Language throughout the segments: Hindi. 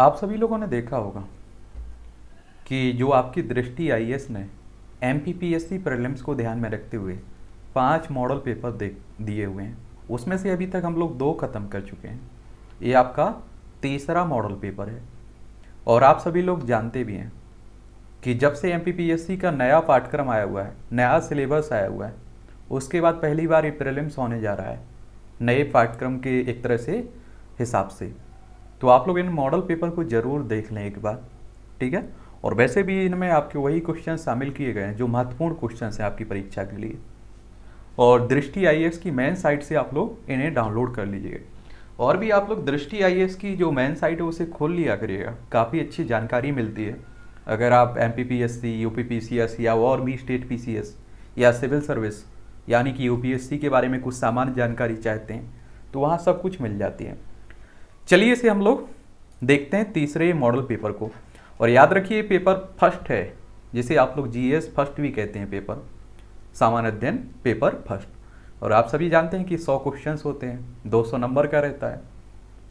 आप सभी लोगों ने देखा होगा कि जो आपकी दृष्टि आई ने M P P S C prelims को ध्यान में रखते हुए पांच मॉडल पेपर दे दिए हुए हैं उसमें से अभी तक हम लोग दो ख़त्म कर चुके हैं ये आपका तीसरा मॉडल पेपर है और आप सभी लोग जानते भी हैं कि जब से एम का नया पाठ्यक्रम आया हुआ है नया सिलेबस आया हुआ है उसके बाद पहली बार ये प्रलिम्स होने जा रहा है नए पाठ्यक्रम के एक तरह से हिसाब से तो आप लोग इन मॉडल पेपर को ज़रूर देख लें एक बार ठीक है और वैसे भी इनमें आपके वही क्वेश्चन शामिल किए गए हैं जो महत्वपूर्ण क्वेश्चन हैं आपकी परीक्षा के लिए और दृष्टि आई की मेन साइट से आप लोग इन्हें डाउनलोड कर लीजिएगा और भी आप लोग दृष्टि आई की जो मेन साइट है उसे खोल लिया करिएगा काफ़ी अच्छी जानकारी मिलती है अगर आप M P P S C U P P C S या और भी स्टेट पी सी एस या सिविल सर्विस यानी कि यू पी एस सी के बारे में कुछ सामान्य जानकारी चाहते हैं तो वहाँ सब कुछ मिल जाती है चलिए इसे हम लोग देखते हैं तीसरे मॉडल पेपर को और याद रखिए पेपर फर्स्ट है जिसे आप लोग जी फर्स्ट भी कहते हैं पेपर सामान्य अध्ययन पेपर फर्स्ट और आप सभी जानते हैं कि सौ क्वेश्चन होते हैं 200 नंबर का रहता है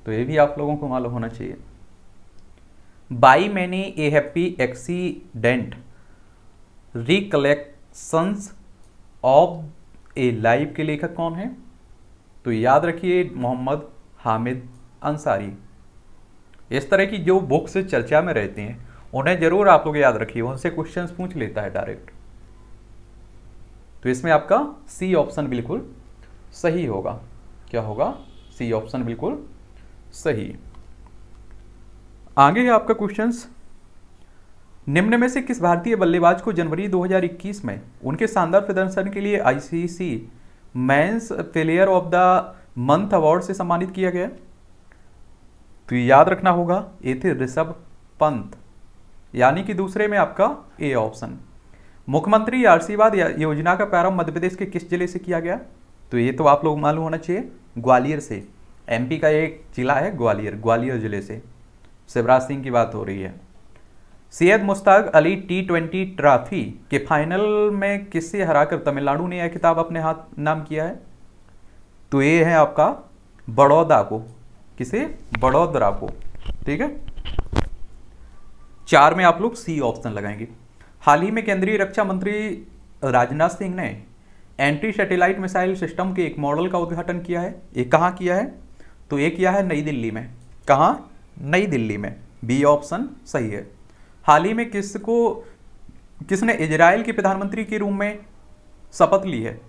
तो ये भी आप लोगों को मालूम होना चाहिए by many a happy accident recollections of a life के लेखक कौन है तो याद रखिए मोहम्मद हामिद अंसारी इस तरह की जो बुक्स चर्चा में रहती हैं उन्हें जरूर आप लोग याद रखिए उनसे क्वेश्चंस पूछ लेता है डायरेक्ट तो इसमें आपका सी ऑप्शन बिल्कुल सही होगा क्या होगा सी ऑप्शन बिल्कुल सही आगे है आपका क्वेश्चंस निम्न में से किस भारतीय बल्लेबाज को जनवरी 2021 में उनके शानदार प्रदर्शन के लिए आईसीसी मैं player of the month award से सम्मानित किया गया तो ये याद रखना होगा ए थे ऋषभ पंत यानी कि दूसरे में आपका ए ऑप्शन मुख्यमंत्री आशीर्वाद योजना का प्रारंभ मध्य प्रदेश के किस जिले से किया गया तो ये तो आप लोग मालूम होना चाहिए ग्वालियर से एमपी का एक जिला है ग्वालियर ग्वालियर जिले से शिवराज सिंह की बात हो रही है Syed Mushtaq Ali T twenty trophy के फाइनल में किससे हराकर तमिलनाडु ने यह किताब अपने हाथ नाम किया है तो ये है आपका बड़ौदा को किसे बड़ोदरा को ठीक है चार में आप लोग सी ऑप्शन लगाएंगे हाल ही में केंद्रीय रक्षा मंत्री राजनाथ सिंह ने एंटी सैटेलाइट मिसाइल सिस्टम के एक मॉडल का उद्घाटन किया है एक कहाँ किया है तो ये किया है नई दिल्ली में कहा नई दिल्ली में बी ऑप्शन सही है हाल ही में किसको किसने इजराइल के प्रधानमंत्री के रूम में शपथ ली है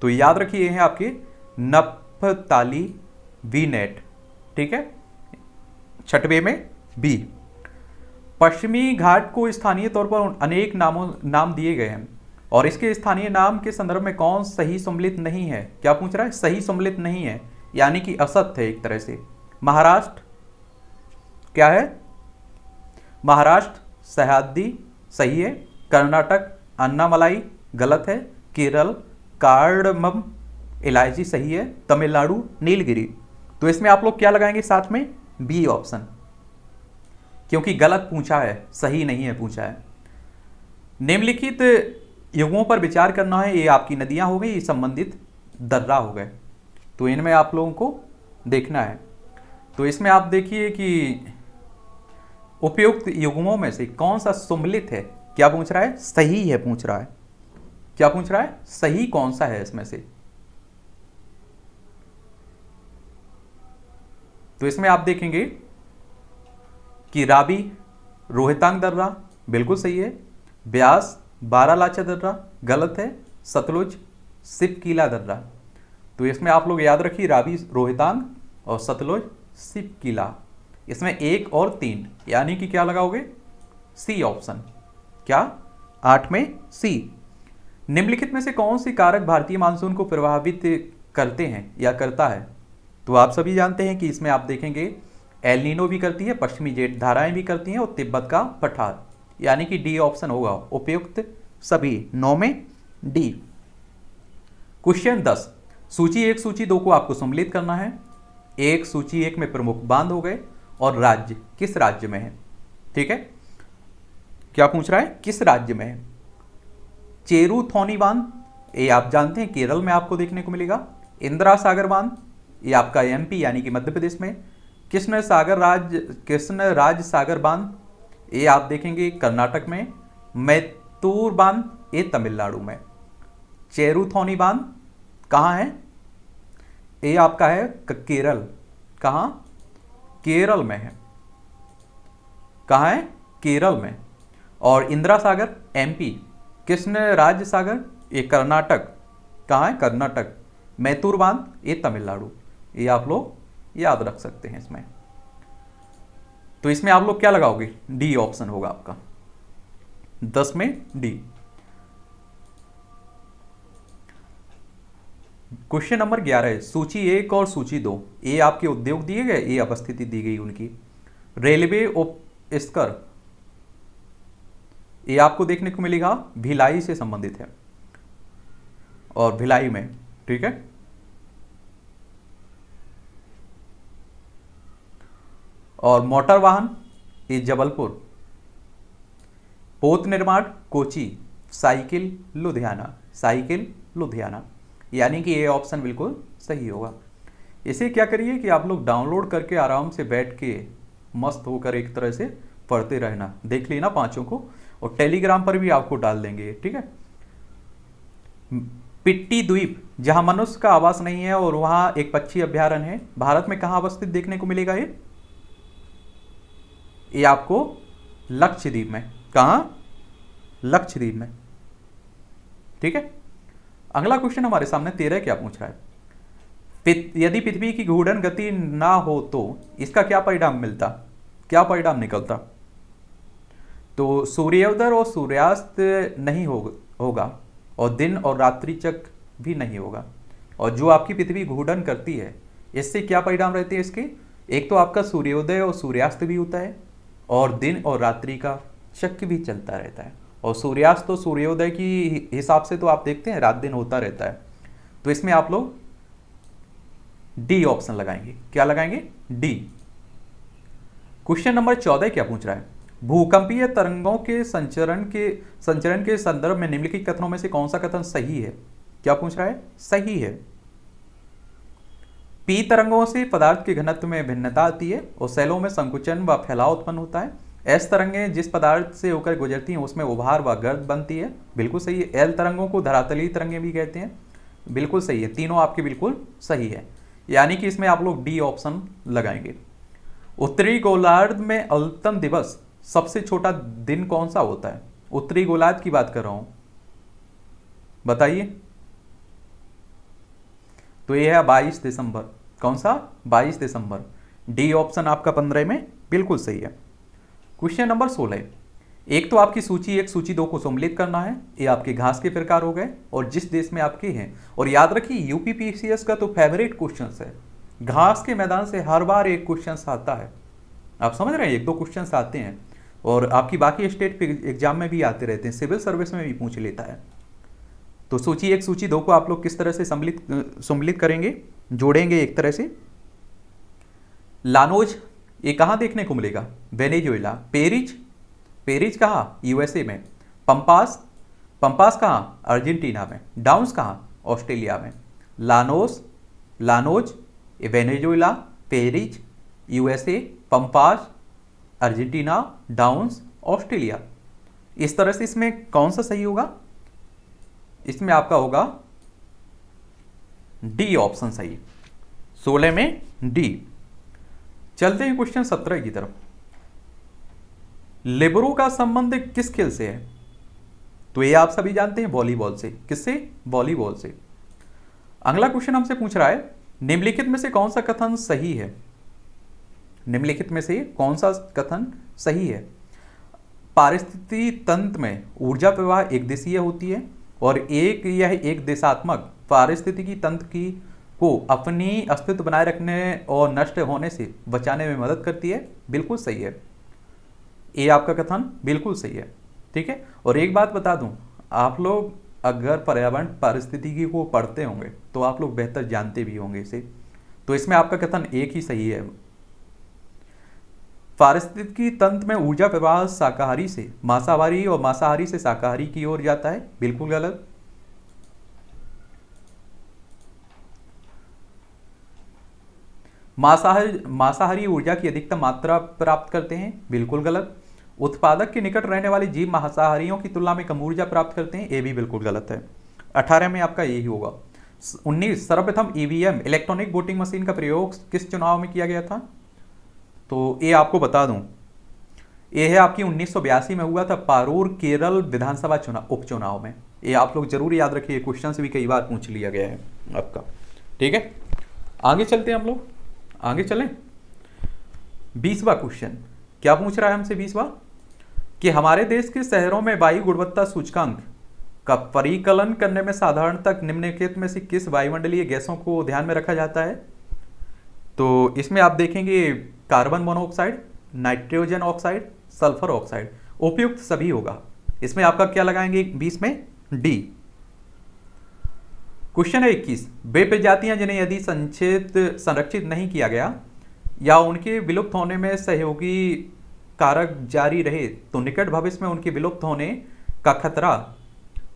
तो याद रखिए हैं आपके नफ्ताली वी नेट ठीक है छठवे में बी पश्चिमी घाट को स्थानीय तौर पर अनेक नामों नाम दिए गए हैं और इसके स्थानीय नाम के संदर्भ में कौन सही सम्मिलित नहीं है क्या पूछ रहा है सही सम्मिलित नहीं है यानी कि असत्य है एक तरह से महाराष्ट्र क्या है महाराष्ट्र सह्याद्री सही है कर्नाटक अन्नामलाई गलत है केरल कार्डम इलायची सही है तमिलनाडु नीलगिरी तो इसमें आप लोग क्या लगाएंगे साथ में बी ऑप्शन क्योंकि गलत पूछा है सही नहीं है पूछा है निम्नलिखित युगों पर विचार करना है ये आपकी नदियां हो गई ये संबंधित दर्रा हो गए तो इनमें आप लोगों को देखना है तो इसमें आप देखिए कि उपयुक्त युगमों में से कौन सा सुमलित है क्या पूछ रहा है सही है पूछ रहा है क्या पूछ रहा है सही कौन सा है इसमें से तो इसमें आप देखेंगे कि राबी रोहितांग दर्रा बिल्कुल सही है ब्यास बारह लाचा दर्रा गलत है सतलुज सिपकीला दर्रा तो इसमें आप लोग याद रखिए राबी रोहितांग और सतलुज सिपकीला इसमें एक और तीन यानी कि क्या लगाओगे सी ऑप्शन क्या आठ में सी निम्नलिखित में से कौन सी कारक भारतीय मानसून को प्रभावित करते हैं या करता है तो आप सभी जानते हैं कि इसमें आप देखेंगे एलिनो भी करती है पश्चिमी जेट धाराएं भी करती हैं और तिब्बत का पठार यानी कि डी ऑप्शन होगा उपयुक्त सभी नौ में डी क्वेश्चन दस सूची एक सूची दो को आपको सम्मिलित करना है एक सूची एक में प्रमुख बांध हो गए और राज्य किस राज्य में है ठीक है क्या पूछ रहा है किस राज्य में है थोनी बांध ये आप जानते हैं केरल में आपको देखने को मिलेगा इंदिरा सागर बांध ये आपका एमपी यानी कि मध्य प्रदेश में कृष्ण सागर राज कृष्ण राज सागर बांध ये आप देखेंगे कर्नाटक में मैतूर बांध ये तमिलनाडु में चेरुथोनी बांध कहाँ है ये आपका है केरल कहाँ केरल में है कहाँ है केरल में और इंदिरा सागर एमपी कृष्ण राज्य सागर ये कर्नाटक कहाँ है कर्नाटक मैतूर बांध ये तमिलनाडु ये आप लोग याद रख सकते हैं इसमें तो इसमें आप लोग क्या लगाओगे डी ऑप्शन होगा आपका दस में डी क्वेश्चन नंबर ग्यारह है सूची एक और सूची दो ए आपके उद्योग दिए गए ए अवस्थिति दी गई उनकी रेलवे ऑफ स्कर ये आपको देखने को मिलेगा भिलाई से संबंधित है और भिलाई में ठीक है और मोटर वाहन इज जबलपुर पोत निर्माण कोची साइकिल लुधियाना साइकिल लुधियाना यानी कि ये ऑप्शन बिल्कुल सही होगा इसे क्या करिए कि आप लोग डाउनलोड करके आराम से बैठ के मस्त होकर एक तरह से पढ़ते रहना देख लेना पांचों को और टेलीग्राम पर भी आपको डाल देंगे ठीक है पिट्टी द्वीप जहां मनुष्य का आवास नहीं है और वहां एक पक्षी अभ्यारण है भारत में कहा अवस्थित देखने को मिलेगा ये ये आपको लक्षद्वीप में कहा लक्षद्वीप में ठीक है अगला क्वेश्चन हमारे सामने तेरह क्या पूछ रहा है यदि पृथ्वी की घूर्णन गति ना हो तो इसका क्या परिणाम मिलता क्या परिणाम निकलता तो सूर्योदय और सूर्यास्त नहीं हो, होगा और दिन और रात्रि चक भी नहीं होगा और जो आपकी पृथ्वी घूर्णन करती है इससे क्या परिणाम रहते हैं इसके एक तो आपका सूर्योदय और सूर्यास्त भी होता है और दिन और रात्रि का चक्र भी चलता रहता है और सूर्यास्त तो सूर्योदय की हिसाब से तो आप देखते हैं रात दिन होता रहता है तो इसमें आप लोग डी ऑप्शन लगाएंगे क्या लगाएंगे डी क्वेश्चन नंबर चौदह क्या पूछ रहा है भूकंपीय तरंगों के संचरण के संचरण के संदर्भ में निम्नलिखित कथनों में से कौन सा कथन सही है क्या पूछ रहा है सही है पी तरंगों से पदार्थ के घनत्व में भिन्नता आती है और सेलों में संकुचन व फैलाव उत्पन्न होता है एस तरंगें जिस पदार्थ से होकर गुजरती हैं उसमें उभार व गर्द बनती है बिल्कुल सही है एल तरंगों को धरातली तरंगें भी कहते हैं बिल्कुल सही है तीनों आपके बिल्कुल सही है यानी कि इसमें आप लोग डी ऑप्शन लगाएंगे उत्तरी गोलार्ध में अल्पतम दिवस सबसे छोटा दिन कौन सा होता है उत्तरी गोलार्ध की बात कर रहा हूँ बताइए तो ये है बाईस दिसंबर कौन सा बाईस दिसंबर डी ऑप्शन आपका पंद्रह में बिल्कुल सही है क्वेश्चन नंबर सोलह एक तो आपकी सूची एक सूची दो को सम्मिलित करना है ये आपके घास के प्रकार हो गए और जिस देश में आपके हैं और याद रखिए यूपीपीसीएस का तो फेवरेट क्वेश्चन है घास के मैदान से हर बार एक क्वेश्चन आता है आप समझ रहे हैं एक दो क्वेश्चन आते हैं और आपकी बाकी स्टेट एग्जाम में भी आते रहते हैं सिविल सर्विस में भी पूछ लेता है तो सूची एक सूची दो को आप लोग किस तरह से सम्मिलित सम्मिलित करेंगे जोड़ेंगे एक तरह से लानोज ये कहाँ देखने को मिलेगा वेनेजुएला पेरिज पेरिज कहाँ यूएसए में पंपास पंपास कहाँ अर्जेंटीना में डाउंस कहाँ ऑस्ट्रेलिया में llanos llanos Venezuela prairies USA pampas Argentina downs Australia इस तरह से इसमें कौन सा सही होगा इसमें आपका होगा डी ऑप्शन सही सोलह में डी चलते हैं क्वेश्चन सत्रह की तरफ लेबरों का संबंध किस खेल से है तो ये आप सभी जानते हैं वॉलीबॉल से किससे वॉलीबॉल से अगला क्वेश्चन हमसे पूछ रहा है निम्नलिखित में से कौन सा कथन सही है निम्नलिखित में से कौन सा कथन सही है पारिस्थितिकी तंत्र में ऊर्जा प्रवाह एक दिशीय होती है और एक यह एक देशात्मक पारिस्थितिकी तंत्र की को अपनी अस्तित्व बनाए रखने और नष्ट होने से बचाने में मदद करती है बिल्कुल सही है ये आपका कथन बिल्कुल सही है ठीक है और एक बात बता दूं आप लोग अगर पर्यावरण पारिस्थितिकी को पढ़ते होंगे तो आप लोग बेहतर जानते भी होंगे इसे तो इसमें आपका कथन एक ही सही है पारिस्थितिकी तंत्र में ऊर्जा प्रवाह शाकाहारी से मांसाहारी और मांसाहारी से शाकाहारी की ओर जाता है बिल्कुल गलत मांसाहारी मांसाहारी ऊर्जा की अधिकतम मात्रा प्राप्त करते हैं बिल्कुल गलत उत्पादक के निकट रहने वाले जीव मांसाहारियों की तुलना में कम ऊर्जा प्राप्त करते हैं ये भी बिल्कुल गलत है अठारह में आपका यही होगा उन्नीस सर्वप्रथम ईवीएम इलेक्ट्रॉनिक वोटिंग मशीन का प्रयोग किस चुनाव में किया गया था तो ये आपको बता दूं ये है आपकी उन्नीस में हुआ था पारूर केरल विधानसभा चुनाव उपचुनाव में ये आप लोग जरूर याद रखिए क्वेश्चन भी कई बार पूछ लिया गया है आपका ठीक है आगे चलते हैं हम लोग आगे चलें बीसवा क्वेश्चन क्या पूछ रहा है हमसे बीसवा कि हमारे देश के शहरों में वायु गुणवत्ता सूचकांक का परिकलन करने में साधारण तक निम्नलिखित में से किस वायुमंडलीय गैसों को ध्यान में रखा जाता है तो इसमें आप देखेंगे carbon monoxide nitrogen oxide sulphur oxide उपयुक्त सभी होगा इसमें आपका क्या लगाएंगे बीस में डी क्वेश्चन है इक्कीस वे प्रजातियां जिन्हें यदि संचित संरक्षित नहीं किया गया या उनके विलुप्त होने में सहयोगी कारक जारी रहे तो निकट भविष्य में उनके विलुप्त होने का खतरा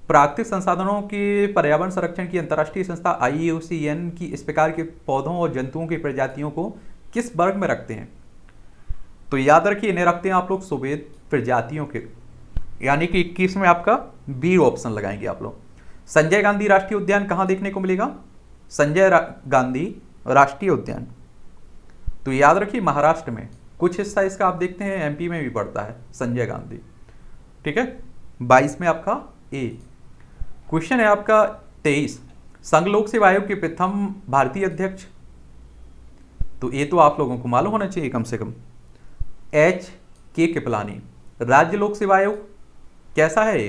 प्राकृतिक संसाधनों के पर्यावरण संरक्षण की अंतर्राष्ट्रीय संस्था आई e की इस प्रकार के पौधों और जंतुओं की प्रजातियों को किस वर्ग में रखते हैं तो याद रखिए इन्हें रखते हैं आप लोग सुवेद प्रजातियों के यानी कि इक्कीस में आपका बी ऑप्शन लगाएंगे आप लोग संजय गांधी राष्ट्रीय उद्यान कहाँ देखने को मिलेगा संजय रा, गांधी राष्ट्रीय उद्यान तो याद रखिए महाराष्ट्र में कुछ हिस्सा इसका आप देखते हैं एमपी में भी पड़ता है संजय गांधी ठीक है बाईस में आपका ए क्वेश्चन है आपका तेईस संघ लोक सेवा आयोग के प्रथम भारतीय अध्यक्ष तो ये तो आप लोगों को मालूम होना चाहिए कम से कम एच के कृपलानी राज्य लोक सेवा आयोग कैसा है ये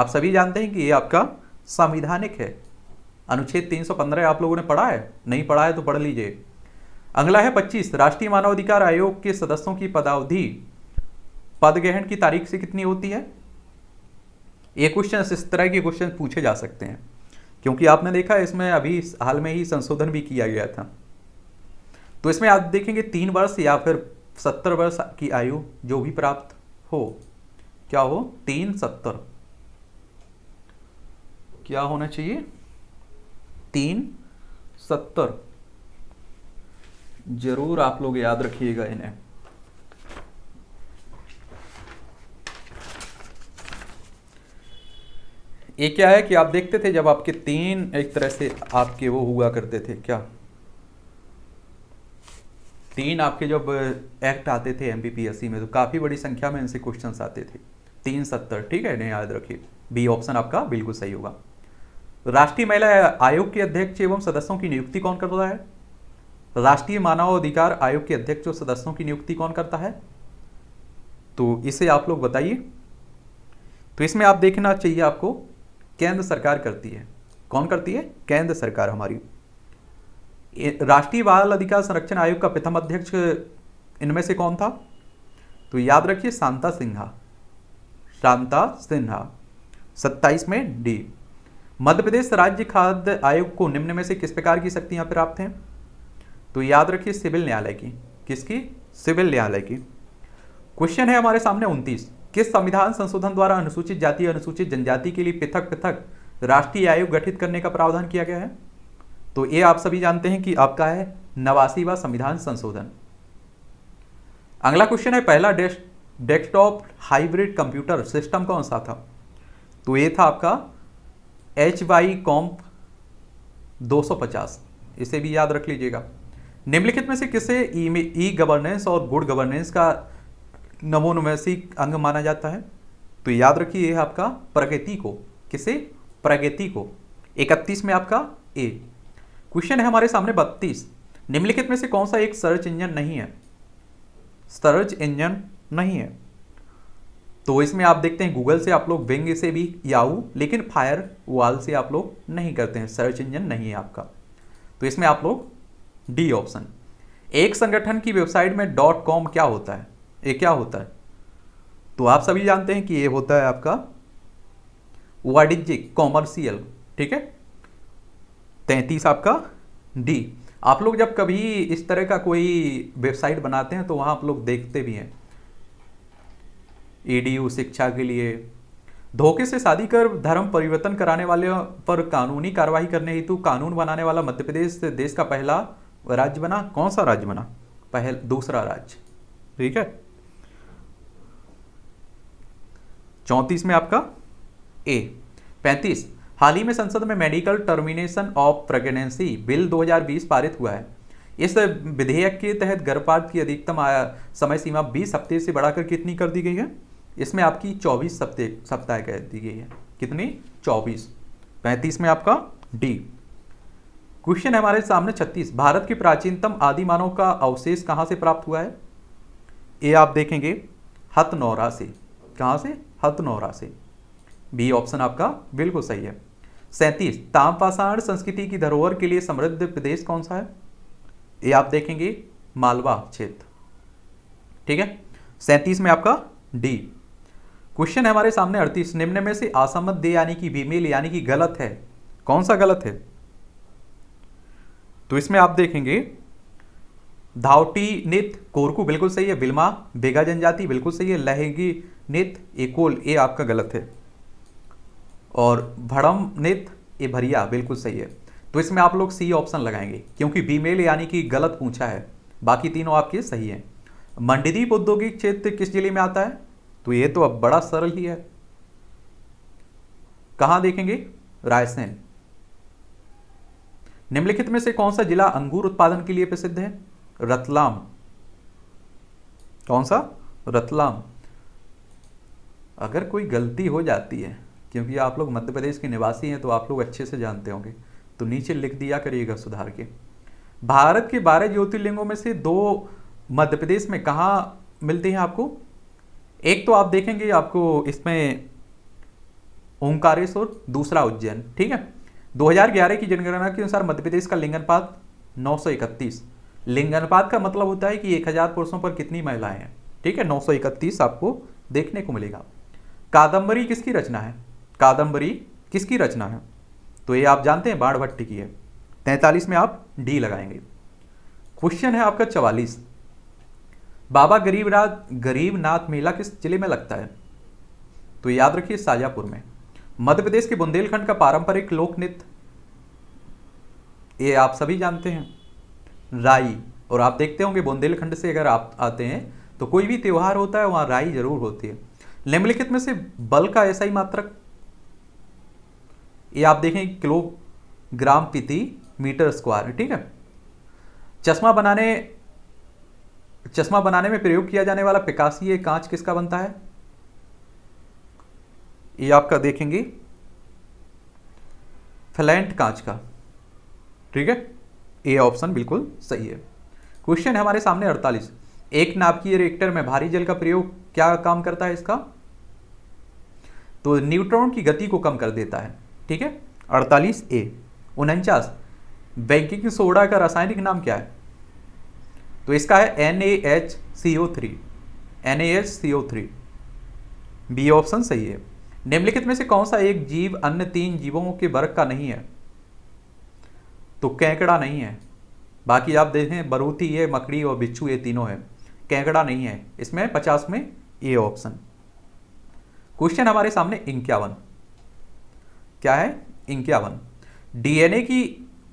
आप सभी जानते हैं कि ये आपका संविधानिक है अनुच्छेद 315 आप लोगों ने पढ़ा है नहीं पढ़ा है तो पढ़ लीजिए अगला है 25 राष्ट्रीय मानवाधिकार आयोग के सदस्यों की पदावधि पद ग्रहण की तारीख से कितनी होती है ये क्वेश्चन इस तरह के क्वेश्चन पूछे जा सकते हैं क्योंकि आपने देखा इसमें अभी हाल में ही संशोधन भी किया गया था तो इसमें आप देखेंगे तीन वर्ष या फिर सत्तर वर्ष की आयु जो भी प्राप्त हो क्या हो तीन सत्तर क्या होना चाहिए तीन सत्तर जरूर आप लोग याद रखिएगा इन्हें ये क्या है कि आप देखते थे जब आपके तीन एक तरह से आपके वो हुआ करते थे क्या तीन आपके जब एक्ट आते थे एमपीपीएससी में तो काफ़ी बड़ी संख्या में इनसे क्वेश्चंस आते थे तीन सत्तर ठीक है याद रखिए बी ऑप्शन आपका बिल्कुल सही होगा राष्ट्रीय महिला आयोग के अध्यक्ष एवं सदस्यों की नियुक्ति कौन करता है राष्ट्रीय मानव अधिकार आयोग के अध्यक्ष और सदस्यों की नियुक्ति कौन करता है तो इसे आप लोग बताइए तो इसमें आप देखना चाहिए आपको केंद्र सरकार करती है कौन करती है केंद्र सरकार हमारी राष्ट्रीय बाल अधिकार संरक्षण आयोग का प्रथम अध्यक्ष इनमें से कौन था तो याद रखिए शांता सिन्हा शांता सिन्हा सत्ताईस में डी मध्य प्रदेश राज्य खाद्य आयोग को निम्न में से किस प्रकार की शक्तियां प्राप्त हैं तो याद रखिए सिविल न्यायालय की किसकी सिविल न्यायालय की क्वेश्चन है हमारे सामने उन्तीस किस संविधान संशोधन द्वारा अनुसूचित जाति अनुसूचित जनजाति के लिए पृथक पृथक राष्ट्रीय आयोग गठित करने का प्रावधान किया गया है तो ये आप सभी जानते हैं कि आपका है नवासीवा संविधान संशोधन अगला क्वेश्चन है पहला डेस्कटॉप हाइब्रिड कंप्यूटर सिस्टम कौन सा था तो ये था आपका एच वाई कॉम्प दो इसे भी याद रख लीजिएगा निम्नलिखित में से किसे ई गवर्नेंस और गुड गवर्नेंस का नमोनवैसी अंग माना जाता है तो याद रखिए आपका प्रगति को किसे प्रगति को 31 में आपका ए क्वेश्चन है हमारे सामने बत्तीस निम्नलिखित में से कौन सा एक सर्च इंजन नहीं है सर्च इंजन नहीं है तो इसमें आप देखते हैं गूगल से आप लोग विंग से भी याहू लेकिन फायर वाल से आप लोग नहीं करते हैं सर्च इंजन नहीं है आपका तो इसमें आप लोग डी ऑप्शन एक संगठन की वेबसाइट में डॉट कॉम क्या होता है ये क्या होता है तो आप सभी जानते हैं कि ये होता है आपका वाणिज्यिक कॉमर्शियल ठीक है तैंतीस आपका डी आप लोग जब कभी इस तरह का कोई वेबसाइट बनाते हैं तो वहाँ आप लोग देखते भी हैं ईडीयू e शिक्षा के लिए धोखे से शादी कर धर्म परिवर्तन कराने वाले पर कानूनी कार्रवाई करने हेतु कानून बनाने वाला मध्य प्रदेश देश का पहला राज्य बना कौन सा राज्य बना पहल दूसरा राज्य ठीक है चौंतीस में आपका ए पैंतीस हाल ही में संसद में medical termination of pregnancy bill 2020 पारित हुआ है इस विधेयक के तहत गर्भपात की अधिकतम समय सीमा 20 हफ्ते से बढ़ाकर कितनी कर दी गई है इसमें आपकी 24 सप्ते सप्ताह कह दी गई है कितनी 24 35 में आपका डी क्वेश्चन हमारे सामने 36 भारत के प्राचीनतम आदि मानव का अवशेष कहाँ से प्राप्त हुआ है ए आप देखेंगे हथनौरा से कहाँ से हथनौरा से बी ऑप्शन आपका बिल्कुल सही है सैंतीस तामपाषाण संस्कृति की धरोहर के लिए समृद्ध प्रदेश कौन सा है ये आप देखेंगे मालवा क्षेत्र ठीक है सैंतीस में आपका डी क्वेश्चन है हमारे सामने अड़तीस निम्न में से असमत दे यानी कि बीमेल यानी कि गलत है कौन सा गलत है तो इसमें आप देखेंगे धावटी नित कोरकू बिल्कुल सही है बिल्मा बेगा जनजाति बिल्कुल सही है लहेगी नित एकोल ये आपका गलत है और भड़म नित ये भरिया बिल्कुल सही है तो इसमें आप लोग सी ऑप्शन लगाएंगे क्योंकि बीमेल यानी कि गलत पूछा है बाकी तीनों आपके सही हैं मंडीदीप औद्योगिक क्षेत्र किस जिले में आता है तो ये तो अब बड़ा सरल ही है कहा देखेंगे रायसेन निम्नलिखित में से कौन सा जिला अंगूर उत्पादन के लिए प्रसिद्ध है रतलाम कौन सा रतलाम अगर कोई गलती हो जाती है क्योंकि आप लोग मध्य प्रदेश के निवासी हैं तो आप लोग अच्छे से जानते होंगे तो नीचे लिख दिया करिएगा सुधार के भारत के बारह ज्योतिर्लिंगों में से दो मध्य प्रदेश में कहाँ मिलते हैं आपको एक तो आप देखेंगे आपको इसमें ओंकारेश्वर दूसरा उज्जैन ठीक है 2011 की जनगणना के अनुसार मध्य प्रदेश का लिंगनपात 931 लिंगनपात का मतलब होता है कि 1000 पुरुषों पर कितनी महिलाएं हैं ठीक है 931 आपको देखने को मिलेगा कादंबरी किसकी रचना है कादंबरी किसकी रचना है तो ये आप जानते हैं बाण भट्टी की है तैतालीस में आप डी लगाएंगे क्वेश्चन है आपका चवालीस बाबा गरीबनाथ गरीबनाथ मेला किस जिले में लगता है तो याद रखिए साजापुर में मध्य प्रदेश के बुंदेलखंड का पारंपरिक लोक नृत्य ये आप सभी जानते हैं राई और आप देखते होंगे बुंदेलखंड से अगर आप आते हैं तो कोई भी त्यौहार होता है वहां राई जरूर होती है निम्नलिखित में से बल का ऐसा ही मात्रक ये आप देखें किलोग्राम प्रति मीटर स्क्वायर ठीक है चश्मा बनाने चश्मा बनाने में प्रयोग किया जाने वाला पिकासी कांच किसका बनता है ये आपका देखेंगे फ्लैंट कांच का ठीक है ए ऑप्शन बिल्कुल सही है क्वेश्चन है हमारे सामने 48 एक की रिएक्टर में भारी जल का प्रयोग क्या काम करता है इसका तो न्यूट्रॉन की गति को कम कर देता है ठीक है अड़तालीस ए उनचास बैंकिंग सोडा का रासायनिक नाम क्या है तो इसका है N A H C O three N A H C O three B option सही है निम्नलिखित में से कौन सा एक जीव अन्य तीन जीवों के वर्ग का नहीं है तो कैंकड़ा नहीं है बाकी आप देखें बरूती है मकड़ी और बिच्छू ये तीनों है कैंकड़ा नहीं है इसमें पचास में ए ऑप्शन क्वेश्चन हमारे सामने इक्यावन क्या है इक्यावन डीएनए की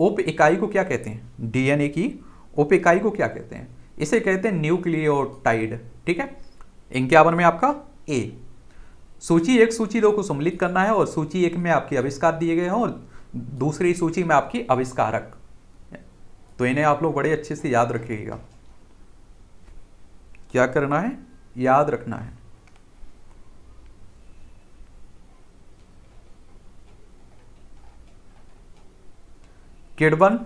उप इकाई को क्या कहते हैं डीएनए की उप इकाई को क्या कहते हैं इसे कहते हैं न्यूक्लियोटाइड ठीक है इक्यावन में आपका ए सूची एक सूची दो को सम्मिलित करना है और सूची एक में आपके आविष्कार दिए गए हैं और दूसरी सूची में आपकी आविष्कारक तो इन्हें आप लोग बड़े अच्छे से याद रखिएगा क्या करना है याद रखना है किडवन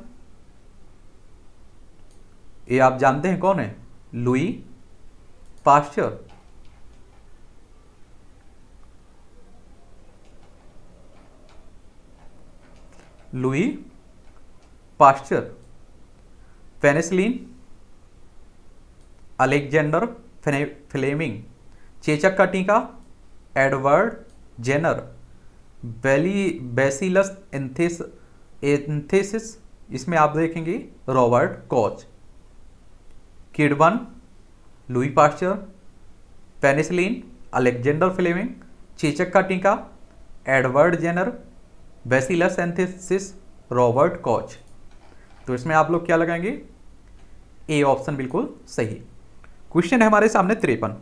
ये आप जानते हैं कौन है Louis Pasteur Louis Pasteur penicillin Alexander Fleming चेचक का टीका एडवर्ड जेनर बेली बेसिलस एंथिस एंथेसिस इसमें आप देखेंगे रॉबर्ट कोच किडबन Louis Pasteur penicillin Alexander Fleming चेचक का टीका Edward Jenner bacillus anthracis Robert Koch तो इसमें आप लोग क्या लगाएंगे ए ऑप्शन बिल्कुल सही क्वेश्चन है हमारे सामने तिरपन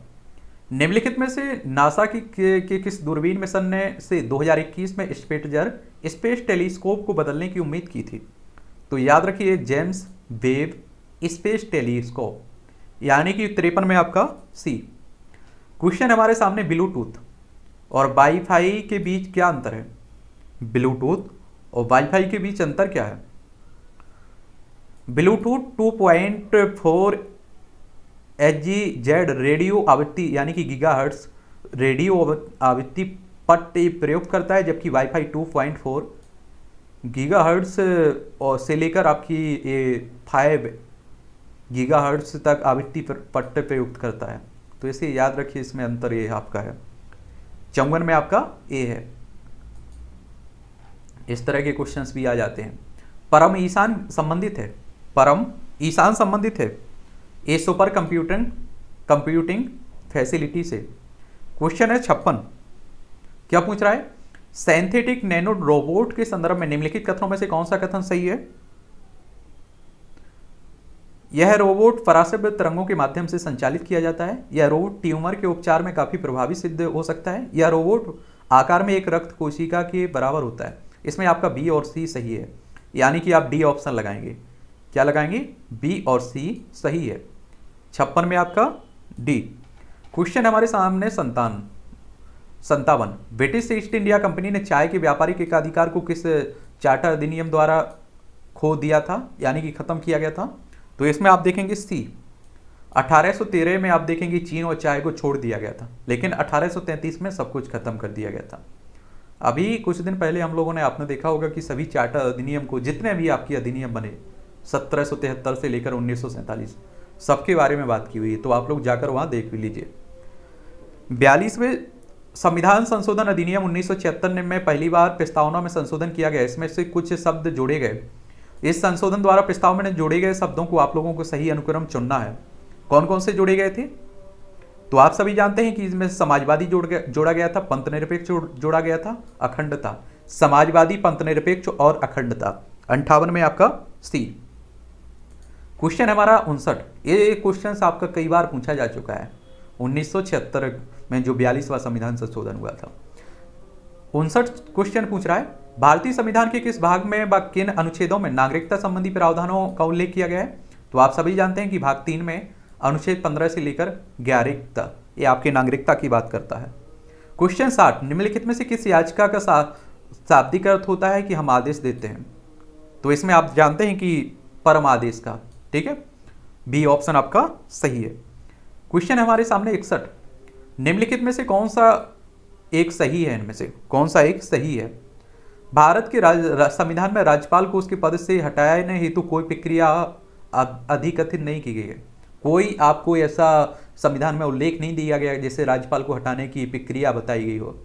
निम्नलिखित में से नासा की के, के किस दूरबीन मिशन ने से 2021 में स्पेटजर स्पेस टेलीस्कोप को बदलने की उम्मीद की थी तो याद रखिए जेम्स वेब स्पेस टेलीस्कोप यानी कि त्रेपन में आपका सी क्वेश्चन हमारे सामने ब्लूटूथ और वाईफाई के बीच क्या अंतर है ब्लूटूथ और वाईफाई के बीच अंतर क्या है Bluetooth 2.4 H G Z radio आवृत्ति यानी कि गीगाहर्ट्स रेडियो आवृत्ति पट प्रयोग करता है जबकि वाईफाई 2.4 गीगाहर्ट्स और से लेकर आपकी ये फाइव गीगाहर्ट्स तक आवृत्ति पट पट्ट प्रयुक्त करता है तो इसे याद रखिए इसमें अंतर ये आपका है चौवन में आपका ए है इस तरह के क्वेश्चंस भी आ जाते हैं परम ईशान संबंधित है परम ईशान संबंधित है A super computing computing facility से क्वेश्चन है छप्पन क्या पूछ रहा है सैंथेटिक नैनो रोबोट के संदर्भ में निम्नलिखित कथनों में से कौन सा कथन सही है यह रोबोट फरासब तरंगों के माध्यम से संचालित किया जाता है यह रोबोट ट्यूमर के उपचार में काफ़ी प्रभावी सिद्ध हो सकता है यह रोबोट आकार में एक रक्त कोशिका के बराबर होता है इसमें आपका बी और सी सही है यानी कि आप डी ऑप्शन लगाएंगे क्या लगाएंगे बी और सी सही है छप्पन में आपका डी क्वेश्चन हमारे सामने संतान संतावन ब्रिटिश ईस्ट इंडिया कंपनी ने चाय के व्यापारिक एकाधिकार को किस चार्टर अधिनियम द्वारा खो दिया था यानी कि खत्म किया गया था तो इसमें आप देखेंगे सी 1813 में आप देखेंगे चीन और चाय को छोड़ दिया गया था लेकिन 1833 में सब कुछ खत्म कर दिया गया था अभी कुछ दिन पहले हम लोगों ने आपने देखा होगा कि सभी चार्टर अधिनियम को जितने भी आपके अधिनियम बने सत्रह से लेकर उन्नीस सबके बारे में बात की हुई है तो आप लोग जाकर वहाँ देख लीजिए बयालीसवें संविधान संशोधन अधिनियम उन्नीस में पहली बार प्रस्तावना में संशोधन किया गया इसमें से कुछ शब्द जोड़े गए इस संशोधन द्वारा प्रस्ताव में जोड़े गए शब्दों को आप लोगों को सही अनुक्रम चुनना है कौन कौन से जोड़े गए थे तो आप सभी जानते हैं कि इसमें समाजवादी जोड़ गया जोड़ा गया था पंथनिरपेक्ष जोड़ा गया था अखंडता समाजवादी पंथनिरपेक्ष और अखंडता अंठावन में आपका सी क्वेश्चन हमारा उनसठ ये क्वेश्चन आपका कई बार पूछा जा चुका है उन्नीस में जो बयालीसवा संविधान संशोधन हुआ था उनसठ क्वेश्चन पूछ रहा है भारतीय संविधान के किस भाग में व किन अनुच्छेदों में नागरिकता संबंधी प्रावधानों का उल्लेख किया गया है तो आप सभी जानते हैं कि भाग तीन में अनुच्छेद पंद्रह से लेकर ग्यारह तक ये आपकी नागरिकता की बात करता है क्वेश्चन साठ निम्नलिखित में से किस याचिका का शाब्दिक अर्थ होता है कि हम आदेश देते हैं तो इसमें आप जानते हैं कि परम आदेश का ठीक है बी ऑप्शन आपका सही है क्वेश्चन है हमारे सामने इकसठ निम्नलिखित में से कौन सा एक सही है इनमें से कौन सा एक सही है भारत के राज, संविधान में राज्यपाल को उसके पद से हटाने हेतु तो कोई प्रक्रिया अधिकथित नहीं की गई है कोई आपको ऐसा संविधान में उल्लेख नहीं दिया गया जैसे राज्यपाल को हटाने की प्रक्रिया बताई गई हो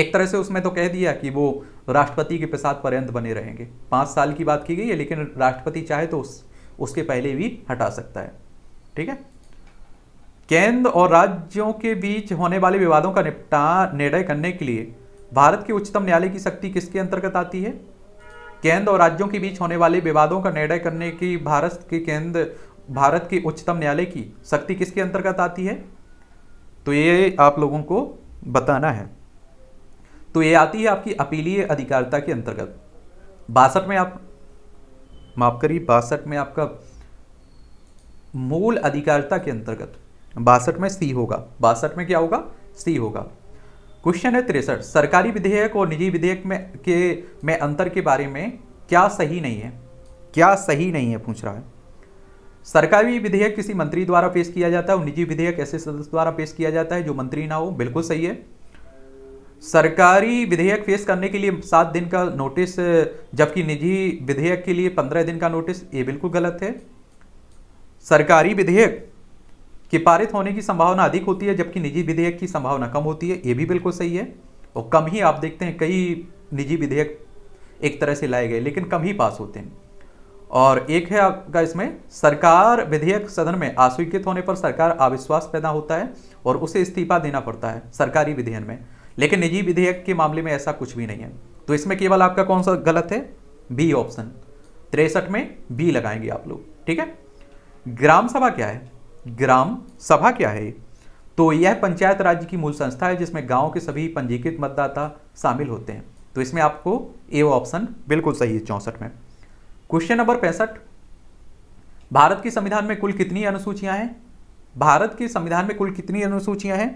एक तरह से उसमें तो कह दिया कि वो राष्ट्रपति के प्रसाद पर्यंत बने रहेंगे पाँच साल की बात की गई है लेकिन राष्ट्रपति चाहे तो उस उसके पहले भी हटा सकता है ठीक है केंद्र और राज्यों के बीच होने वाले विवादों का निपटान निर्णय करने के लिए भारत के उच्चतम न्यायालय की शक्ति किसके अंतर्गत आती है केंद्र और राज्यों के बीच होने वाले विवादों का निर्णय करने की भारत के केंद्र भारत के उच्चतम न्यायालय की शक्ति किसके अंतर्गत आती है तो ये आप लोगों को बताना है तो ये आती है आपकी अपीलीय अधिकारिता के अंतर्गत बासठ में आप माफ करिए बासठ में आपका मूल अधिकारिता के अंतर्गत बासठ में सी होगा बासठ में क्या होगा सी होगा क्वेश्चन है तिरसठ सरकारी विधेयक और निजी विधेयक में के में अंतर के बारे में क्या सही नहीं है क्या सही नहीं है पूछ रहा है सरकारी विधेयक किसी मंत्री द्वारा पेश किया जाता है और निजी विधेयक ऐसे सदस्य द्वारा पेश किया जाता है जो मंत्री ना हो बिल्कुल सही है सरकारी विधेयक पेश करने के लिए सात दिन का नोटिस जबकि निजी विधेयक के लिए पंद्रह दिन का नोटिस ये बिल्कुल गलत है सरकारी विधेयक के पारित होने की संभावना अधिक होती है जबकि निजी विधेयक की संभावना कम होती है ये भी बिल्कुल सही है और कम ही आप देखते हैं कई निजी विधेयक एक तरह से लाए गए लेकिन कम ही पास होते हैं और एक है आपका इसमें सरकार विधेयक सदन में अस्वीकृत होने पर सरकार अविश्वास पैदा होता है और उसे इस्तीफा देना पड़ता है सरकारी विधेयक में लेकिन निजी विधेयक के मामले में ऐसा कुछ भी नहीं है तो इसमें केवल आपका कौन सा गलत है बी ऑप्शन तिरसठ में बी लगाएंगे आप लोग ठीक है ग्राम सभा क्या है ग्राम सभा क्या है तो यह पंचायत राज्य की मूल संस्था है जिसमें गांव के सभी पंजीकृत मतदाता शामिल होते हैं तो इसमें आपको ए ऑप्शन बिल्कुल सही है चौंसठ में क्वेश्चन नंबर पैंसठ भारत के संविधान में कुल कितनी अनुसूचियां हैं भारत के संविधान में कुल कितनी अनुसूचियां हैं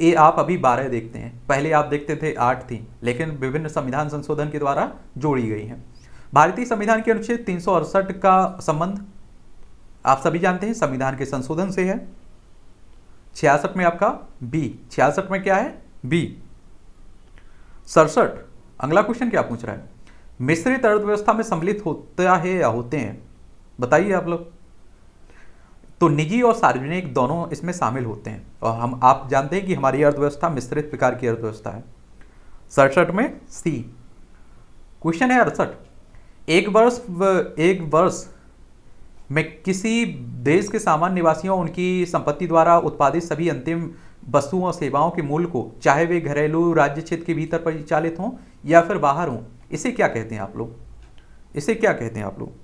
ये आप अभी बारह देखते हैं पहले आप देखते थे आठ थी लेकिन विभिन्न संविधान संशोधन के द्वारा जोड़ी गई हैं भारतीय संविधान के अनुच्छेद तीन का संबंध आप सभी जानते हैं संविधान के संशोधन से है छियासठ में आपका बी छियासठ में क्या है बी सड़सठ अगला क्वेश्चन क्या पूछ रहा है मिश्रित अर्थव्यवस्था में सम्मिलित होता है या होते हैं बताइए आप लोग तो निजी और सार्वजनिक दोनों इसमें शामिल होते हैं और हम आप जानते हैं कि हमारी अर्थव्यवस्था मिश्रित प्रकार की अर्थव्यवस्था है सड़सठ में सी क्वेश्चन है अड़सठ एक वर्ष एक वर्ष में किसी देश के सामान्य निवासियों उनकी संपत्ति द्वारा उत्पादित सभी अंतिम वस्तुओं और सेवाओं के मूल्य को चाहे वे घरेलू राज्य क्षेत्र के भीतर परिचालित हों या फिर बाहर हों इसे क्या कहते हैं आप लोग इसे क्या कहते हैं आप लोग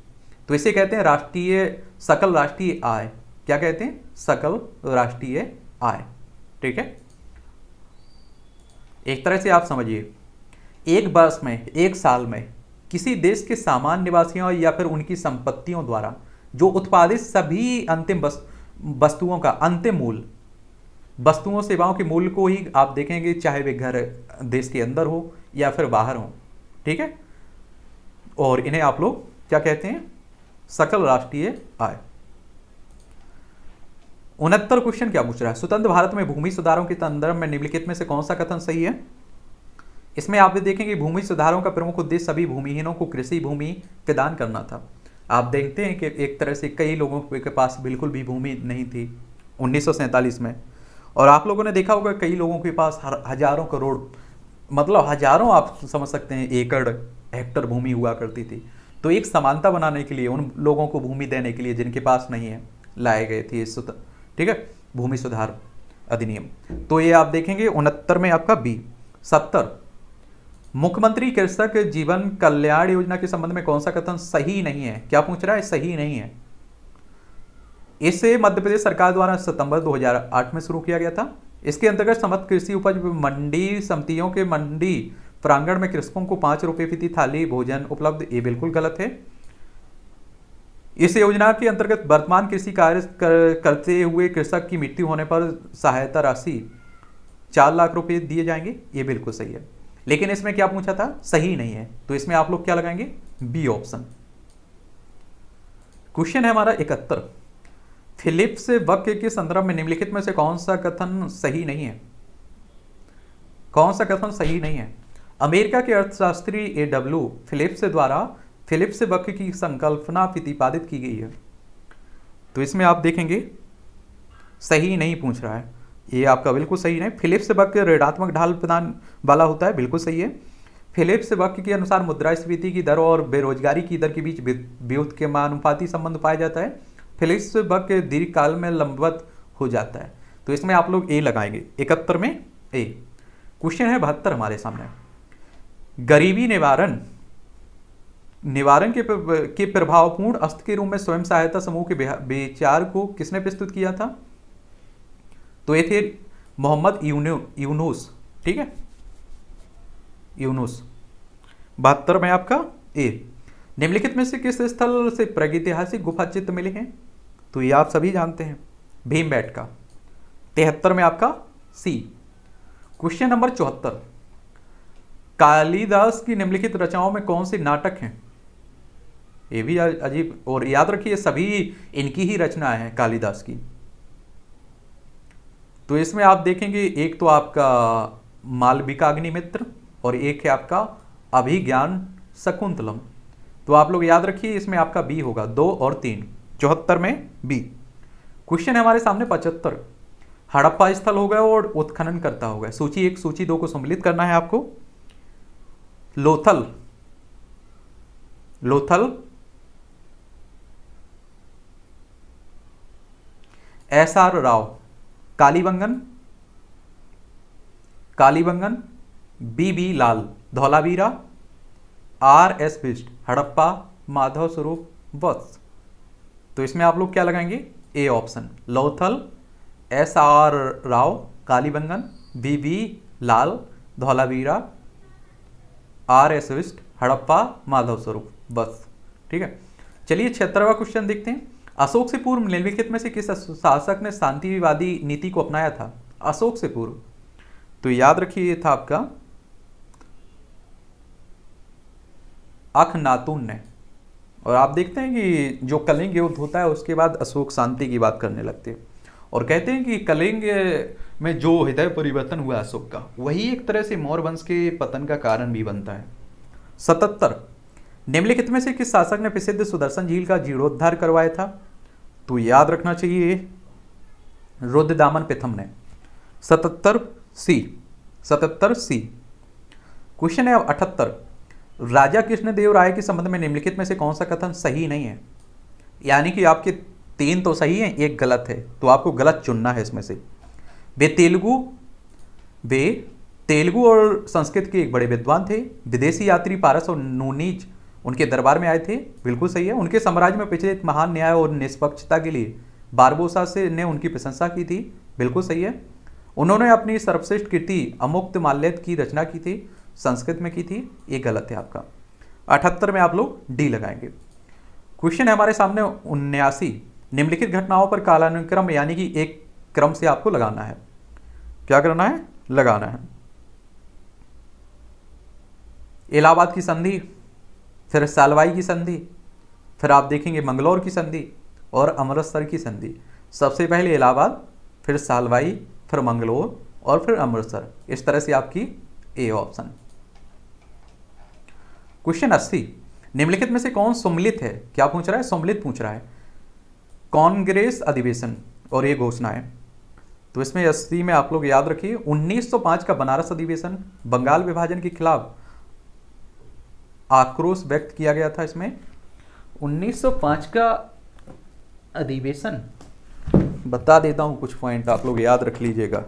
तो इसे कहते हैं राष्ट्रीय सकल राष्ट्रीय आय क्या कहते हैं सकल राष्ट्रीय आय ठीक है एक तरह से आप समझिए एक वर्ष में एक साल में किसी देश के सामान्य निवासियों या फिर उनकी संपत्तियों द्वारा जो उत्पादित सभी अंतिम वस्तुओं का अंतिम मूल्य वस्तुओं सेवाओं के मूल्य को ही आप देखेंगे चाहे वे घर देश के अंदर हो या फिर बाहर हो ठीक है और इन्हें आप लोग क्या कहते हैं सकल राष्ट्रीय आय उनहत्तर क्वेश्चन क्या पूछ रहा है स्वतंत्र भारत में भूमि सुधारों के संदर्भ में निम्नलिखित में से कौन सा कथन सही है इसमें आप देखेंगे भूमि सुधारों का प्रमुख उद्देश्य सभी भूमिहीनों को कृषि भूमि प्रदान करना था आप देखते हैं कि एक तरह से कई लोगों के पास बिल्कुल भी भूमि नहीं थी उन्नीस में और आप लोगों ने देखा होगा कई लोगों के पास हजारों करोड़ मतलब हजारों आप समझ सकते हैं एकड़ हेक्टर भूमि हुआ करती थी तो एक समानता बनाने के लिए उन लोगों को भूमि देने के लिए जिनके पास नहीं है लाए गए थे ठीक है भूमि सुधार अधिनियम तो ये आप देखेंगे उनहत्तर में आपका बी सत्तर मुख्यमंत्री कृषक जीवन कल्याण योजना के संबंध में कौन सा कथन सही नहीं है क्या पूछ रहा है सही नहीं है इसे मध्य प्रदेश सरकार द्वारा सितंबर 2008 में शुरू किया गया था इसके अंतर्गत समस्त कृषि उपज मंडी समितियों के मंडी प्रांगण में कृषकों को पांच रुपए प्रति थाली भोजन उपलब्ध ये बिल्कुल गलत है इस योजना के अंतर्गत वर्तमान कृषि कार्य कर, करते हुए कृषक की मृत्यु होने पर सहायता राशि चार लाख रुपए दिए जाएंगे ये बिल्कुल सही है लेकिन इसमें क्या पूछा था सही नहीं है तो इसमें आप लोग क्या लगाएंगे बी ऑप्शन क्वेश्चन है हमारा इकहत्तर फिलिप्स वक्य के संदर्भ में निम्नलिखित में से कौन सा कथन सही नहीं है कौन सा कथन सही नहीं है अमेरिका के अर्थशास्त्री ए डब्ल्यू फिलिप्स द्वारा फिलिप्स वक्र की संकल्पना प्रतिपादित की गई है तो इसमें आप देखेंगे सही नहीं पूछ रहा है ये आपका बिल्कुल सही नहीं फिलिप्स वक्र ऋणात्मक ढाल प्रदान वाला होता है बिल्कुल सही है फिलिप्स वक्र के अनुसार मुद्रास्फीति की दर और बेरोजगारी की दर के बीच व्युत के मानुपाती संबंध पाया जाता है फिलिप्स वक्र दीर्घ काल में लंबवत हो जाता है तो इसमें आप लोग ए लगाएंगे इकहत्तर में ए क्वेश्चन है बहत्तर हमारे सामने गरीबी निवारण निवारण के के प्रभावपूर्ण अस्त के रूप में स्वयं सहायता समूह के विचार को किसने प्रस्तुत किया था तो ये थे मोहम्मद यूनुस ठीक है यूनुस बहत्तर में आपका ए निम्नलिखित में से किस स्थल से प्रागैतिहासिक गुफा चित्र मिले हैं तो ये आप सभी जानते हैं भीम बैठ का तिहत्तर में आपका सी क्वेश्चन नंबर चौहत्तर कालिदास की निम्नलिखित रचनाओं में कौन से नाटक हैं ये भी अजीब और याद रखिए सभी इनकी ही रचना है कालिदास की तो इसमें आप देखेंगे एक तो आपका अग्निमित्र और एक है आपका अभिज्ञान शकुंतलम तो आप लोग याद रखिए इसमें आपका बी होगा दो और तीन चौहत्तर में बी क्वेश्चन है हमारे सामने पचहत्तर हड़प्पा स्थल होगा और उत्खनन करता होगा सूची एक सूची दो को सम्मिलित करना है आपको Lothal Lothal S R Rao Kalibangan Kalibangan B B Lal Dholavira R S Bisht Harappa Madho Swarup Vats तो इसमें आप लोग क्या लगाएंगे A option Lothal S R Rao Kalibangan B B Lal Dholavira R S Bisht Harappa Madho Swarup बस ठीक है चलिए छिहत्तरवा क्वेश्चन देखते हैं अशोक से पूर्व निम्नलिखित में से किस शासक ने शांतिवादी नीति को अपनाया था अशोक से पूर्व तो याद रखिए था आपका अखनातून ने और आप देखते हैं कि जो कलिंग युद्ध होता है उसके बाद अशोक शांति की बात करने लगते हैं और कहते हैं कि कलिंग में जो हृदय परिवर्तन हुआ अशोक का वही एक तरह से मौर्य वंश के पतन का कारण भी बनता है सतहत्तर निम्नलिखित में से किस शासक ने प्रसिद्ध सुदर्शन झील का जीर्णोद्धार करवाया था तो याद रखना चाहिए रुद्र दामन पिथम ने सतहत्तर सी सतहत्तर सी क्वेश्चन है अब अठहत्तर राजा कृष्णदेव राय के संबंध में निम्नलिखित में से कौन सा कथन सही नहीं है यानी कि आपके तीन तो सही हैं एक गलत है तो आपको गलत चुनना है इसमें से वे तेलुगु वे तेलुगु और संस्कृत के एक बड़े विद्वान थे विदेशी यात्री पारस और नूनीज उनके दरबार में आए थे बिल्कुल सही है उनके साम्राज्य में पिछले महान न्याय और निष्पक्षता के लिए बारबोसा से ने उनकी प्रशंसा की थी बिल्कुल सही है उन्होंने अपनी सर्वश्रेष्ठ कृति अमुक्त माल्यत की रचना की थी संस्कृत में की थी ये गलत है आपका अठहत्तर में आप लोग डी लगाएंगे क्वेश्चन है हमारे सामने उन्यासी निम्नलिखित घटनाओं पर कालानुक्रम यानी कि एक क्रम से आपको लगाना है क्या करना है लगाना है इलाहाबाद की संधि फिर सालवाई की संधि फिर आप देखेंगे मंगलौर की संधि और अमृतसर की संधि सबसे पहले इलाहाबाद फिर सालवाई फिर मंगलौर और फिर अमृतसर इस तरह से आपकी ए ऑप्शन क्वेश्चन अस्सी निम्नलिखित में से कौन सम्मिलित है क्या पूछ रहा है सम्मिलित पूछ रहा है कांग्रेस अधिवेशन और ये घोषणा है तो इसमें अस्सी में आप लोग याद रखिए 1905 का बनारस अधिवेशन बंगाल विभाजन के खिलाफ आक्रोश व्यक्त किया गया था इसमें 1905 का अधिवेशन बता देता हूँ कुछ पॉइंट आप लोग याद रख लीजिएगा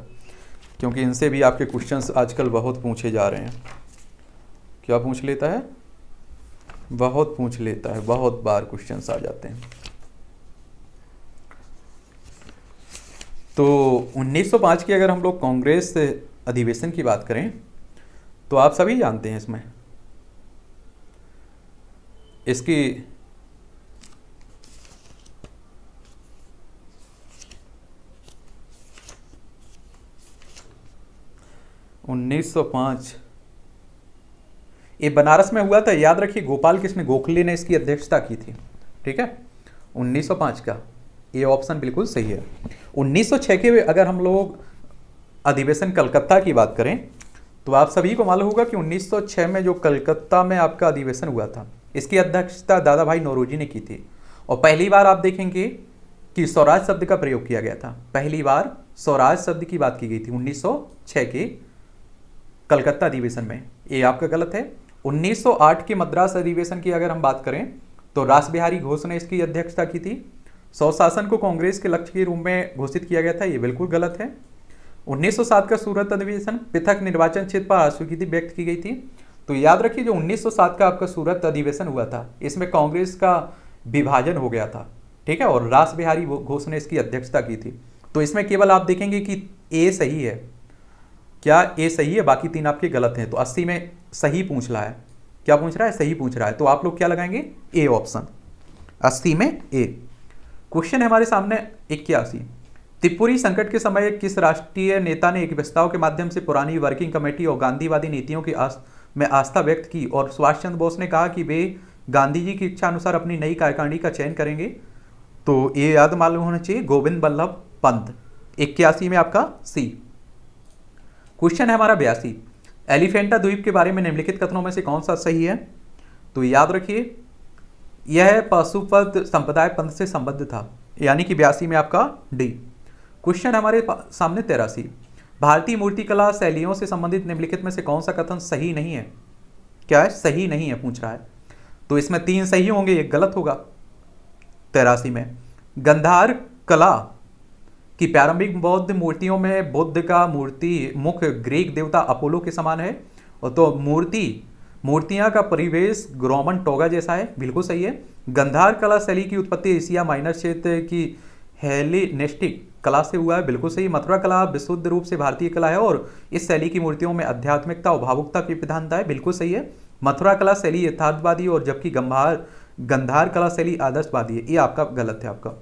क्योंकि इनसे भी आपके क्वेश्चंस आजकल बहुत पूछे जा रहे हैं क्या पूछ लेता है बहुत पूछ लेता है बहुत बार क्वेश्चंस आ जाते हैं तो 1905 की अगर हम लोग कांग्रेस अधिवेशन की बात करें तो आप सभी जानते हैं इसमें इसकी उन्नीस सौ ये बनारस में हुआ था याद रखिए गोपाल कृष्ण गोखले ने इसकी अध्यक्षता की थी ठीक है 1905 का ये ऑप्शन बिल्कुल सही है 1906 के अगर हम लोग अधिवेशन कलकत्ता की बात करें तो आप सभी को मालूम होगा कि 1906 में जो कलकत्ता में आपका अधिवेशन हुआ था इसकी अध्यक्षता दादा भाई नौरोजी ने की थी और पहली बार आप देखेंगे कि स्वराज शब्द का प्रयोग किया गया था पहली बार स्वराज शब्द की बात की गई थी 1906 के कलकत्ता अधिवेशन में ये आपका गलत है 1908 के मद्रास अधिवेशन की अगर हम बात करें तो रास बिहारी घोष ने इसकी अध्यक्षता की थी स्वशासन को कांग्रेस के लक्ष्य के रूप में घोषित किया गया था ये बिल्कुल गलत है 1907 का सूरत अधिवेशन पृथक निर्वाचन क्षेत्र पर अस्वीकृति व्यक्त की गई थी तो याद रखिए जो 1907 का आपका सूरत अधिवेशन हुआ था इसमें कांग्रेस का विभाजन हो गया था ठीक है और रास बिहारी घोष ने इसकी अध्यक्षता की थी तो इसमें केवल आप देखेंगे कि ए सही है क्या ए सही है बाकी तीन आपके गलत हैं तो अस्सी में सही पूछ रहा है क्या पूछ रहा है सही पूछ रहा है तो आप लोग क्या लगाएंगे ए ऑप्शन अस्सी में ए क्वेश्चन हमारे सामने इक्यासी त्रिपुरी संकट के समय किस राष्ट्रीय नेता ने एक प्रस्ताव के माध्यम से पुरानी वर्किंग कमेटी और गांधीवादी नीतियों की में आस्था व्यक्त की और सुभाष चंद्र बोस ने कहा कि वे गांधी जी की इच्छा अनुसार अपनी नई कार्यकारिणी का चयन करेंगे तो ये याद मालूम होना चाहिए गोविंद बल्लभ पंत इक्यासी में आपका सी क्वेश्चन है हमारा बयासी एलिफेंटा द्वीप के बारे में निम्नलिखित कथनों में से कौन सा सही है तो याद रखिए यह पशुपद संप्रदाय पंथ से संबद्ध था यानी कि बयासी में आपका डी क्वेश्चन हमारे सामने तेरासी भारतीय मूर्तिकला शैलियों से संबंधित निम्नलिखित में से कौन सा कथन सही नहीं है क्या है सही नहीं है पूछ रहा है तो इसमें तीन सही होंगे एक गलत होगा तेरासी में गंधार कला की प्रारंभिक बौद्ध मूर्तियों में बुद्ध का मूर्ति मुख ग्रीक देवता अपोलो के समान है और तो मूर्ति मूर्तियां का परिवेश ग्रोमन टोगा जैसा है बिल्कुल सही है गंधार कला शैली की उत्पत्ति एशिया माइनर क्षेत्र की हेलिनेस्टिक कला से हुआ है बिल्कुल सही मथुरा कला विशुद्ध रूप से भारतीय कला है और इस शैली की मूर्तियों में आध्यात्मिकता और भावुकता की प्रधानता है बिल्कुल सही है मथुरा कला शैली यथार्थवादी और जबकि गंभार गंधार कला शैली आदर्शवादी है ये आपका गलत है आपका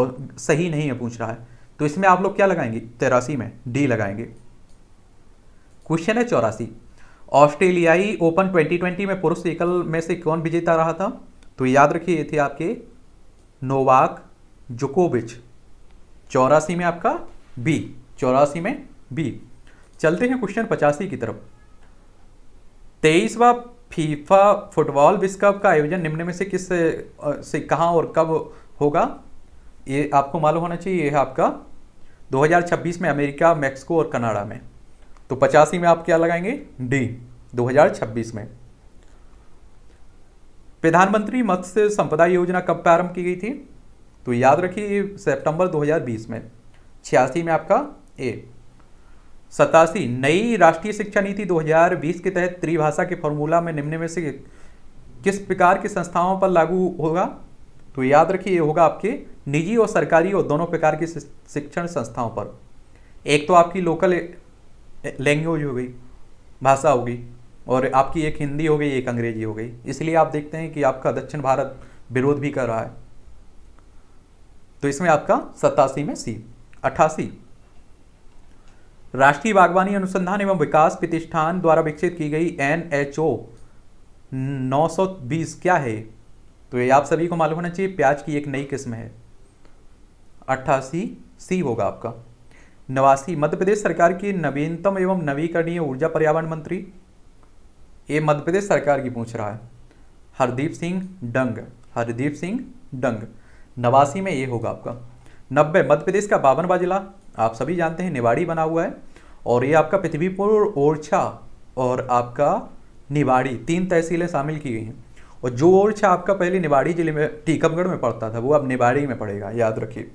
और सही नहीं है पूछ रहा है तो इसमें आप लोग क्या लगाएंगे तेरासी में डी लगाएंगे क्वेश्चन है चौरासी ऑस्ट्रेलियाई ओपन 2020 में पुरुष एकल में से कौन विजेता रहा था तो याद रखिए ये थे आपके नोवाक जोकोविच चौरासी में आपका बी चौरासी में बी चलते हैं क्वेश्चन पचासी की तरफ तेईसवा फीफा फुटबॉल विश्व कप का आयोजन निम्न में से किस से कहाँ और कब होगा ये आपको मालूम होना चाहिए यह आपका 2026 में अमेरिका मैक्सिको और कनाडा में तो पचासी में आप क्या लगाएंगे डी 2026 में प्रधानमंत्री मत्स्य संपदा योजना कब प्रारंभ की गई थी तो याद रखिए सितंबर 2020 में छियासी में आपका ए सतासी नई राष्ट्रीय शिक्षा नीति 2020 के तहत त्रिभाषा के फॉर्मूला में निम्न में से किस प्रकार की संस्थाओं पर लागू होगा तो याद रखिए ये होगा आपके निजी और सरकारी और दोनों प्रकार की शिक्षण संस्थाओं पर एक तो आपकी लोकल लैंग्वेज हो गई भाषा होगी और आपकी एक हिंदी हो गई एक अंग्रेजी हो गई इसलिए आप देखते हैं कि आपका दक्षिण भारत विरोध भी कर रहा है तो इसमें आपका सतासी में सी अट्ठासी राष्ट्रीय बागवानी अनुसंधान एवं विकास प्रतिष्ठान द्वारा विकसित की गई एन एच ओ नौ सौ बीस क्या है तो ये आप सभी को मालूम होना चाहिए प्याज की एक नई किस्म है अट्ठासी सी होगा आपका नवासी मध्य प्रदेश सरकार की नवीनतम एवं नवीकरणीय ऊर्जा पर्यावरण मंत्री ये मध्य प्रदेश सरकार की पूछ रहा है हरदीप सिंह डंग हरदीप सिंह डंग नवासी में ये होगा आपका नब्बे मध्य प्रदेश का बावनवा जिला आप सभी जानते हैं निवाड़ी बना हुआ है और ये आपका पृथ्वीपुर ओरछा और आपका निवाड़ी तीन तहसीलें शामिल की गई हैं और जो ओरछा आपका पहले निवाड़ी जिले में टीकमगढ़ में पड़ता था वो अब निवाड़ी में पड़ेगा याद रखिए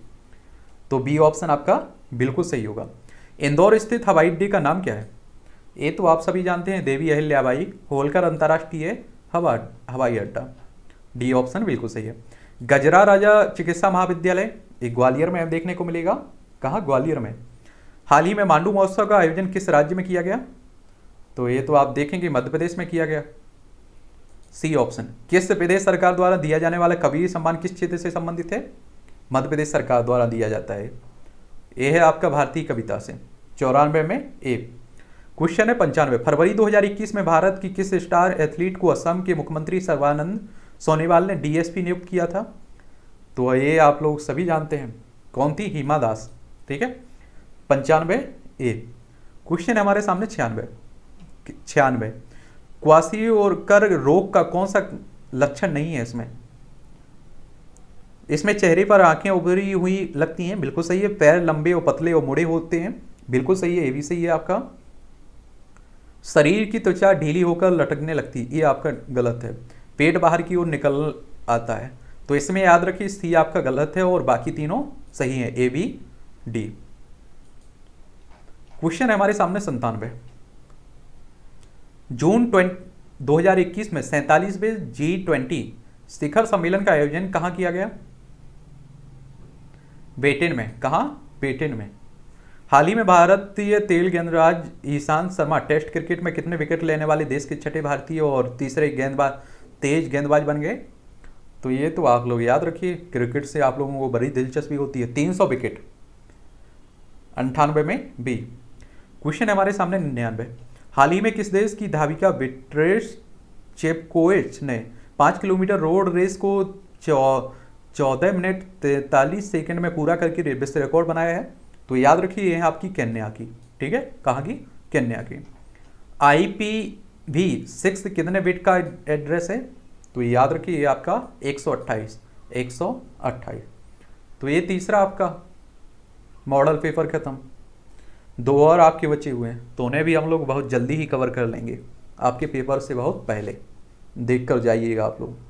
तो बी ऑप्शन आपका बिल्कुल सही होगा इंदौर स्थित हवाई अड्डे का नाम क्या है ये तो आप सभी जानते हैं देवी अहिल्याबाई होलकर अंतर्राष्ट्रीय हवा हवाई अड्डा डी ऑप्शन बिल्कुल सही है गजरा राजा चिकित्सा महाविद्यालय ग्वालियर में देखने को मिलेगा कहा ग्वालियर में हाल ही में मांडू महोत्सव का आयोजन किस राज्य में किया गया तो ये तो आप देखेंगे मध्य प्रदेश में किया गया सी ऑप्शन किस प्रदेश सरकार द्वारा दिया जाने वाला कबीर सम्मान किस क्षेत्र से संबंधित है मध्य प्रदेश सरकार द्वारा दिया जाता है ये है आपका भारतीय कविता से चौरानवे में ए क्वेश्चन है पंचानवे फरवरी 2021 में भारत की किस स्टार एथलीट को असम के मुख्यमंत्री सर्वानंद सोनीवाल ने डीएसपी नियुक्त किया था तो ये आप लोग सभी जानते हैं कौन थी हीमा दास ठीक है पंचानवे ए क्वेश्चन हमारे सामने छियानवे छियानवे क्वासी और कर रोग का कौन सा लक्षण नहीं है इसमें इसमें चेहरे पर आंखें उभरी हुई लगती हैं बिल्कुल सही है पैर लंबे और पतले और मुड़े होते हैं बिल्कुल सही है ये भी सही है आपका शरीर की त्वचा ढीली होकर लटकने लगती ये आपका गलत है पेट बाहर की ओर निकल आता है तो इसमें याद रखिए सी आपका गलत है और बाकी तीनों सही है ए बी डी क्वेश्चन है हमारे सामने संतानवे जून ट्वेंटी दो हजार इक्कीस में सैंतालीसवें जी ट्वेंटी शिखर सम्मेलन का आयोजन कहां किया गया बेटेन में कहा बेटेन में हाल ही में भारतीय तेल गेंदबाज ईशांत शर्मा टेस्ट क्रिकेट में कितने विकेट लेने वाले देश के छठे भारतीय और तीसरे गेंदबाज तेज गेंदबाज बन गए तो ये तो आप लोग याद रखिए क्रिकेट से आप लोगों को बड़ी दिलचस्पी होती है 300 विकेट अंठानवे में बी क्वेश्चन हमारे सामने निन्यानवे हाल ही में किस देश की धाविका विट्रेस चेपकोएच ने पाँच किलोमीटर रोड रेस को चौदह मिनट तैतालीस सेकंड में पूरा करके विश्व रिकॉर्ड बनाया है तो याद रखिए यह आपकी कन्या की ठीक है कहाँ की कन्या की आई पी भी सिक्स कितने बिट का एड्रेस है तो याद रखिए अट्ठाईस आपका 128 128 तो ये तीसरा आपका मॉडल पेपर ख़त्म दो और आपके बचे हुए हैं तो उन्हें भी हम लोग बहुत जल्दी ही कवर कर लेंगे आपके पेपर से बहुत पहले देख कर जाइएगा आप लोग